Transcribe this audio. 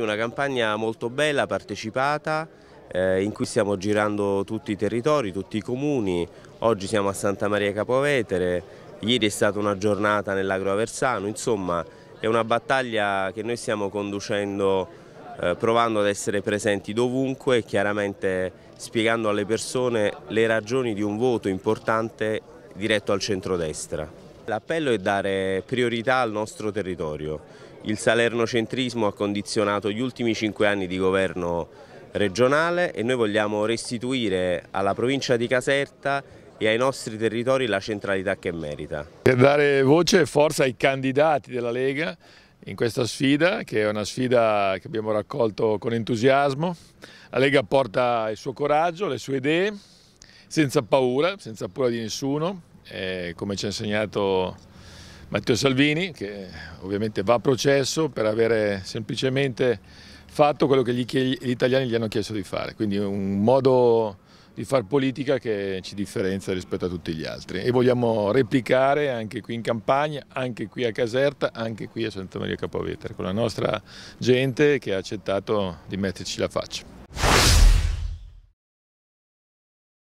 una campagna molto bella, partecipata, eh, in cui stiamo girando tutti i territori, tutti i comuni. Oggi siamo a Santa Maria Capovetere, ieri è stata una giornata nell'Agroversano, insomma è una battaglia che noi stiamo conducendo eh, provando ad essere presenti dovunque e chiaramente spiegando alle persone le ragioni di un voto importante diretto al centrodestra. L'appello è dare priorità al nostro territorio. Il salernocentrismo ha condizionato gli ultimi cinque anni di governo regionale e noi vogliamo restituire alla provincia di Caserta e ai nostri territori la centralità che merita. Per dare voce e forza ai candidati della Lega in questa sfida, che è una sfida che abbiamo raccolto con entusiasmo, la Lega porta il suo coraggio, le sue idee, senza paura, senza paura di nessuno, eh, come ci ha insegnato Matteo Salvini, che ovviamente va a processo per avere semplicemente fatto quello che gli, gli italiani gli hanno chiesto di fare, quindi un modo di far politica che ci differenzia rispetto a tutti gli altri e vogliamo replicare anche qui in campagna, anche qui a Caserta, anche qui a Santa Maria Capovetere con la nostra gente che ha accettato di metterci la faccia.